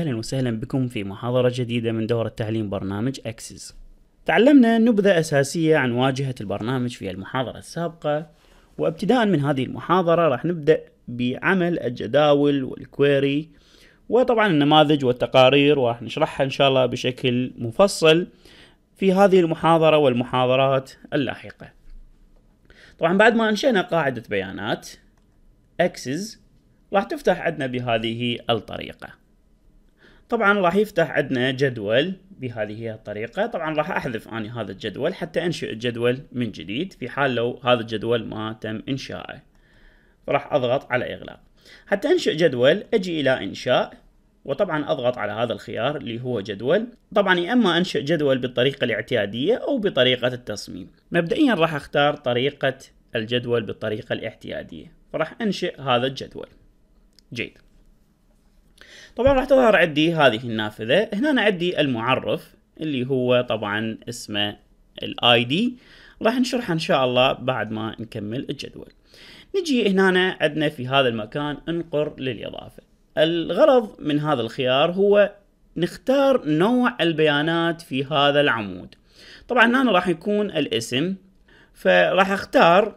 أهلا وسهلا بكم في محاضرة جديدة من دورة تعليم برنامج أكسس تعلمنا نبذة أساسية عن واجهة البرنامج في المحاضرة السابقة وابتداء من هذه المحاضرة راح نبدأ بعمل الجداول والكويري وطبعا النماذج والتقارير وراح نشرحها إن شاء الله بشكل مفصل في هذه المحاضرة والمحاضرات اللاحقة طبعا بعد ما أنشأنا قاعدة بيانات أكسس راح تفتح عندنا بهذه الطريقة طبعا راح يفتح عندنا جدول بهذه هي الطريقة طبعا راح أحذف أني هذا الجدول حتى أنشئ الجدول من جديد في حال لو هذا الجدول ما تم إنشائه راح أضغط على إغلاق حتى أنشئ جدول أجي إلى إنشاء وطبعا أضغط على هذا الخيار اللي هو جدول طبعا يا إما أنشئ جدول بالطريقة الاعتيادية أو بطريقة التصميم مبدئيا راح أختار طريقة الجدول بالطريقة الاعتيادية فراح أنشئ هذا الجدول جيد طبعا راح تظهر عندي هذه النافذة هنا عندي المعرف اللي هو طبعا اسمه الاي دي راح نشرحه ان شاء الله بعد ما نكمل الجدول نجي هنا عندنا في هذا المكان انقر للإضافة الغرض من هذا الخيار هو نختار نوع البيانات في هذا العمود طبعا هنا راح يكون الاسم فراح اختار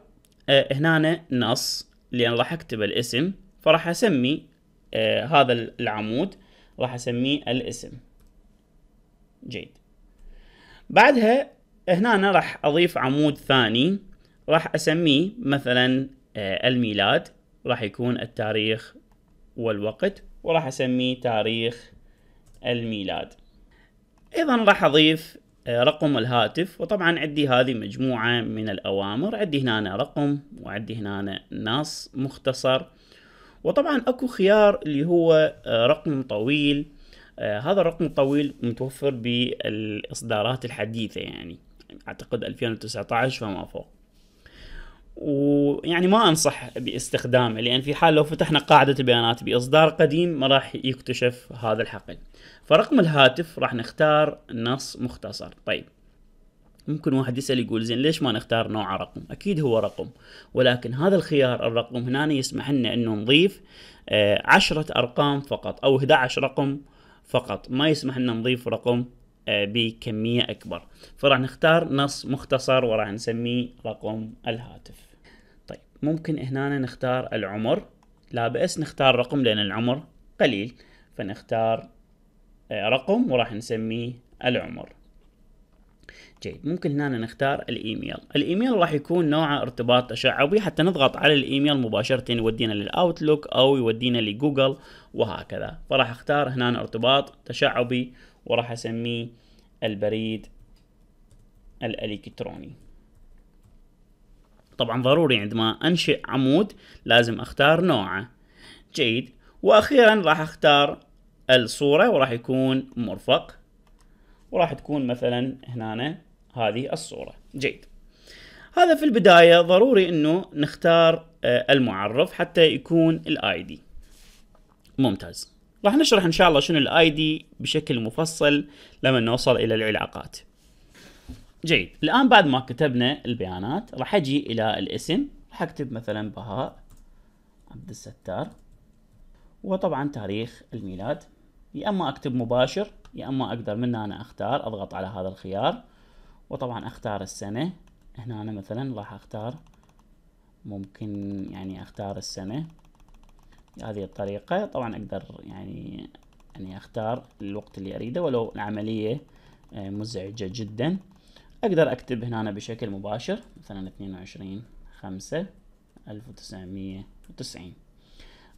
آه، هنا نص لان راح اكتب الاسم فراح اسمي آه، هذا العمود راح اسميه الاسم جيد بعدها هنا أنا راح اضيف عمود ثاني راح اسميه مثلا آه، الميلاد راح يكون التاريخ والوقت وراح اسميه تاريخ الميلاد ايضا راح اضيف آه، رقم الهاتف وطبعا عندي هذه مجموعة من الأوامر عندي هنا رقم وعندي هنا نص مختصر وطبعا اكو خيار اللي هو آه، رقم طويل آه، هذا الرقم الطويل متوفر بالاصدارات الحديثه يعني اعتقد 2019 فما فوق ويعني ما انصح باستخدامه لان في حال لو فتحنا قاعده البيانات باصدار قديم ما راح يكتشف هذا الحقل فرقم الهاتف راح نختار نص مختصر طيب ممكن واحد يسأل يقول زين ليش ما نختار نوع رقم أكيد هو رقم ولكن هذا الخيار الرقم هنا يسمح لنا أنه نضيف آه، عشرة أرقام فقط أو 11 رقم فقط ما يسمح لنا نضيف رقم آه، بكمية أكبر فراح نختار نص مختصر وراح نسميه رقم الهاتف طيب ممكن هنا نختار العمر لا بأس نختار رقم لأن العمر قليل فنختار آه، رقم وراح نسميه العمر جيد ممكن هنا نختار الايميل الايميل راح يكون نوعه ارتباط تشعبي حتى نضغط على الايميل مباشره يودينا للاوتلوك او يودينا لجوجل وهكذا فراح اختار هنا ارتباط تشعبي وراح اسميه البريد الالكتروني طبعا ضروري عندما انشئ عمود لازم اختار نوعه جيد واخيرا راح اختار الصورة وراح يكون مرفق وراح تكون مثلا هنا هذه الصورة جيد هذا في البداية ضروري انه نختار آه، المعرف حتى يكون الاي دي ممتاز راح نشرح ان شاء الله شنو الاي دي بشكل مفصل لما نوصل الى العلاقات جيد الان بعد ما كتبنا البيانات راح اجي الى الاسم راح اكتب مثلا بهاء عبد الستار وطبعا تاريخ الميلاد يا اما اكتب مباشر يا اما اقدر من هنا اختار اضغط على هذا الخيار وطبعا اختار السنة هنا أنا مثلا راح اختار ممكن يعني اختار السنة بهذه الطريقة طبعا اقدر يعني يعني اختار الوقت اللي اريده ولو العملية آه، مزعجة جدا اقدر اكتب هنا أنا بشكل مباشر مثلا 22 5 1990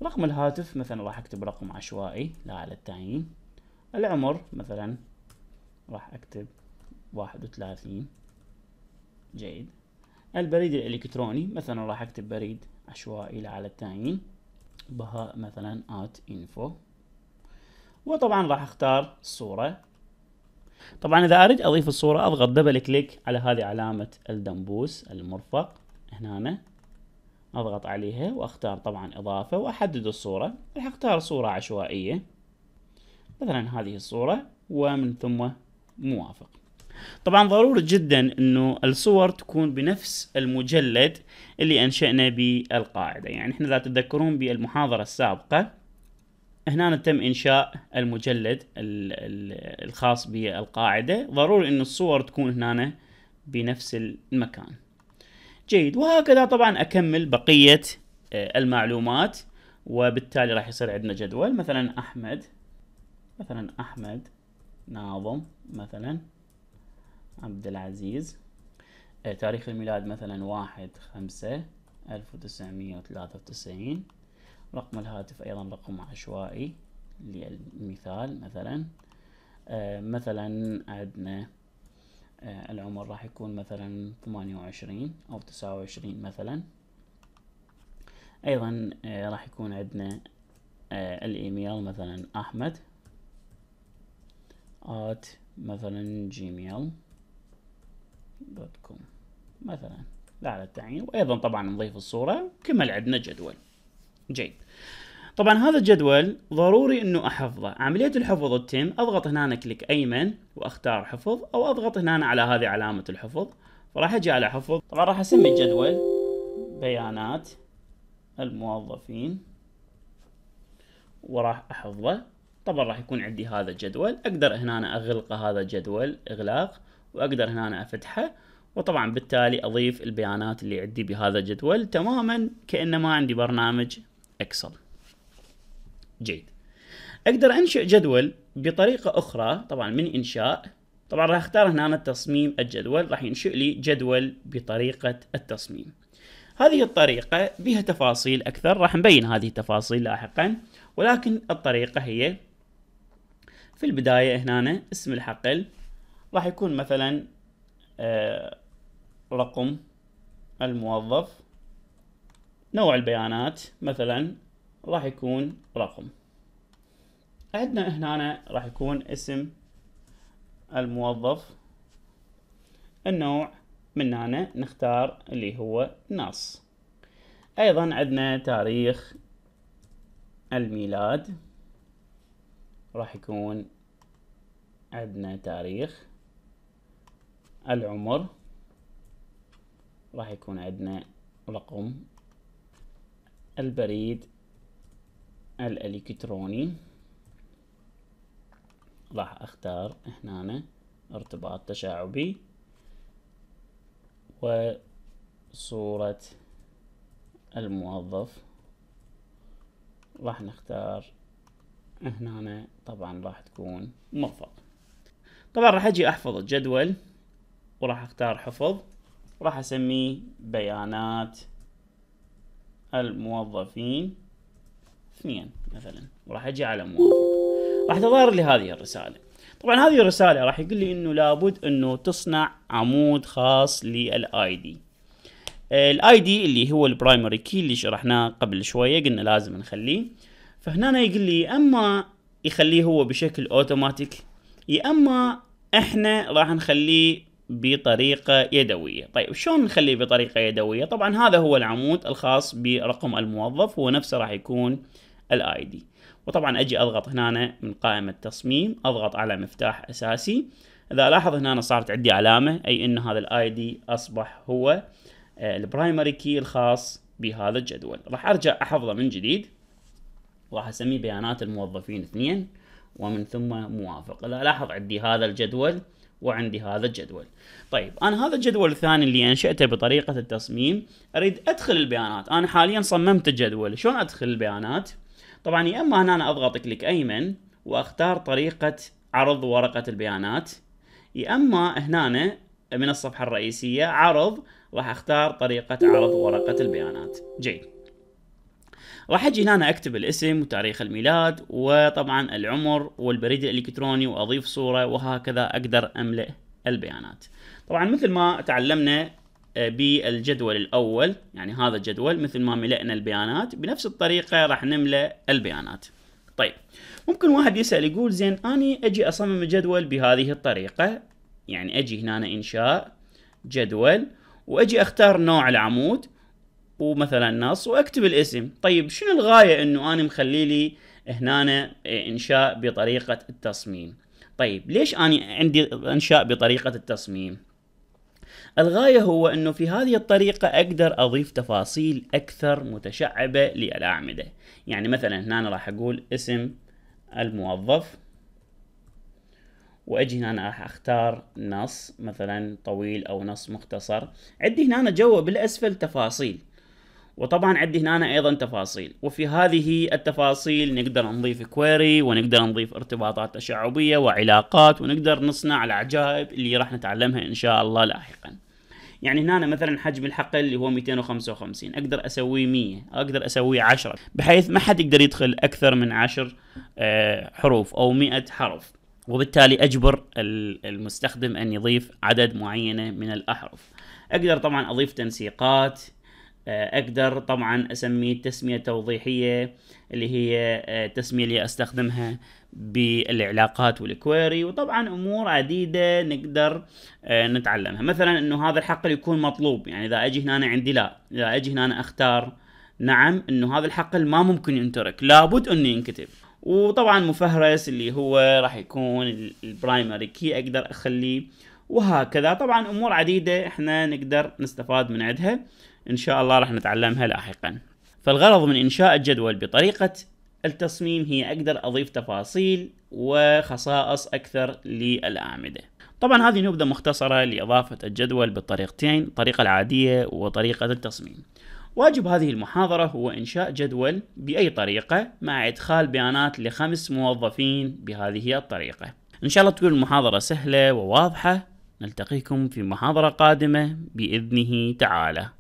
رقم الهاتف مثلا راح اكتب رقم عشوائي لا على التعيين العمر مثلا راح أكتب واحد وثلاثين جيد البريد الإلكتروني مثلا راح أكتب بريد عشوائي على التعيين بهاء مثلا at info وطبعا راح اختار الصورة طبعا اذا اريد اضيف الصورة اضغط دبل كليك على هذه علامة الدمبوس المرفق هنا اضغط عليها واختار طبعا اضافة واحدد الصورة راح اختار صورة عشوائية مثلا هذه الصورة ومن ثم موافق طبعا ضروري جدا انه الصور تكون بنفس المجلد اللي انشأنا بالقاعدة يعني احنا اذا تتذكرون بالمحاضرة السابقة هنا تم انشاء المجلد الخاص بالقاعدة ضروري انه الصور تكون هنا بنفس المكان جيد وهكذا طبعا اكمل بقية آه، المعلومات وبالتالي راح يصير عندنا جدول مثلا احمد مثلا أحمد ناظم مثلا عبد العزيز آه، تاريخ الميلاد مثلا واحد خمسة ألف وتسعمية وثلاثة وتسعين رقم الهاتف أيضا رقم عشوائي للمثال مثلا آه، مثلا عندنا آه، العمر راح يكون مثلا ثمانية وعشرين أو تسعة وعشرين مثلا أيضا راح يكون عندنا الإيميل مثلا أحمد at مثلا جيميل دوت كوم مثلا لا على التعيين وايضا طبعا نضيف الصوره كمل عندنا جدول جيد طبعا هذا الجدول ضروري انه احفظه عمليه الحفظ تتم اضغط هنا كليك ايمن واختار حفظ او اضغط هنا على هذه علامه الحفظ فراح اجي على حفظ طبعا راح اسمي الجدول بيانات الموظفين وراح احفظه طبعا راح يكون عندي هذا الجدول اقدر هنا أنا اغلق هذا الجدول اغلاق واقدر هنا أنا افتحه وطبعا بالتالي اضيف البيانات اللي عندي بهذا الجدول تماما كانما عندي برنامج اكسل جيد اقدر انشئ جدول بطريقه اخرى طبعا من انشاء طبعا راح اختار هنا تصميم الجدول راح ينشئ لي جدول بطريقه التصميم هذه الطريقه بها تفاصيل اكثر راح نبين هذه التفاصيل لاحقا ولكن الطريقه هي في البداية هنا اسم الحقل راح يكون مثلا آه، رقم الموظف نوع البيانات مثلا راح يكون رقم عندنا هنا راح يكون اسم الموظف النوع من هنا نختار اللي هو ناس ايضا عندنا تاريخ الميلاد راح يكون عندنا تاريخ العمر راح يكون عندنا رقم البريد الإلكتروني راح اختار هنا ارتباط تشعبي وصورة الموظف راح نختار هنا طبعا راح تكون موفق طبعا راح اجي احفظ الجدول وراح اختار حفظ وراح اسميه بيانات الموظفين اثنين مثلا وراح اجي على موافق راح تظهر لي هذه الرساله طبعا هذه الرساله راح يقول لي انه لابد انه تصنع عمود خاص للاي دي آه، الاي دي اللي هو البرايمري كي اللي شرحناه قبل شويه قلنا لازم نخليه فهنا يقول لي اما يخليه هو بشكل اوتوماتيك يا اما احنا راح نخليه بطريقة يدوية طيب شلون نخليه بطريقة يدوية طبعا هذا هو العمود الخاص برقم الموظف هو نفسه راح يكون الاي دي وطبعا اجي اضغط هنا من قائمة تصميم اضغط على مفتاح اساسي اذا لاحظ هنا صارت عندي علامة اي ان هذا الاي دي اصبح هو آه، البرايمري كي الخاص بهذا الجدول راح ارجع احفظه من جديد راح اسميه بيانات الموظفين اثنين ومن ثم موافق لاحظ عندي هذا الجدول وعندي هذا الجدول طيب انا هذا الجدول الثاني اللي انشأته بطريقة التصميم اريد ادخل البيانات انا حاليا صممت الجدول شلون ادخل البيانات طبعا يا اما هنا انا اضغط كليك ايمن واختار طريقة عرض ورقة البيانات يا اما هنا من الصفحة الرئيسية عرض راح اختار طريقة عرض ورقة البيانات جيد راح اجي هنا اكتب الاسم وتاريخ الميلاد وطبعا العمر والبريد الالكتروني واضيف صوره وهكذا اقدر املأ البيانات طبعا مثل ما تعلمنا آه، بالجدول الاول يعني هذا الجدول مثل ما ملأنا البيانات بنفس الطريقه راح نملأ البيانات طيب ممكن واحد يسأل يقول زين أني أجي أصمم الجدول بهذه الطريقة يعني أجي هنا إنشاء جدول وأجي أختار نوع العمود ومثلا نص واكتب الاسم طيب شنو الغايه انه انا مخلي لي هنا انشاء بطريقه التصميم طيب ليش انا عندي انشاء بطريقه التصميم الغايه هو انه في هذه الطريقه اقدر اضيف تفاصيل اكثر متشعبه للاعمده يعني مثلا هنا أنا راح اقول اسم الموظف واجي هنا راح اختار نص مثلا طويل او نص مختصر عندي هنا جوا بالاسفل تفاصيل وطبعا عندي هنا ايضا تفاصيل وفي هذه التفاصيل نقدر نضيف كويري ونقدر نضيف ارتباطات تشعبية وعلاقات ونقدر نصنع العجائب اللي راح نتعلمها ان شاء الله لاحقا يعني هنا مثلا حجم الحقل اللي هو 255 اقدر اسويه 100 اقدر اسويه 10 بحيث ما حد يقدر يدخل اكثر من 10 آه، حروف او 100 حرف وبالتالي اجبر المستخدم ان يضيف عدد معينه من الاحرف اقدر طبعا اضيف تنسيقات آه، اقدر طبعا اسميه تسميه توضيحيه اللي هي التسمية آه، اللي استخدمها بالعلاقات والكويري وطبعا امور عديده نقدر آه، نتعلمها مثلا انه هذا الحقل يكون مطلوب يعني اذا اجي هنا أنا عندي لا اذا اجي هنا أنا اختار نعم انه هذا الحقل ما ممكن ينترك لابد انه ينكتب وطبعا مفهرس اللي هو راح يكون البرايمري كي اقدر اخليه وهكذا طبعا امور عديده احنا نقدر نستفاد من عندها إن شاء الله راح نتعلمها لاحقا فالغرض من إنشاء الجدول بطريقة التصميم هي أقدر أضيف تفاصيل وخصائص أكثر للأعمدة طبعا هذه نبذة مختصرة لإضافة الجدول بالطريقتين الطريقة العادية وطريقة التصميم واجب هذه المحاضرة هو إنشاء جدول بأي طريقة مع إدخال بيانات لخمس موظفين بهذه الطريقة إن شاء الله تكون المحاضرة سهلة وواضحة نلتقيكم في محاضرة قادمة بإذنه تعالى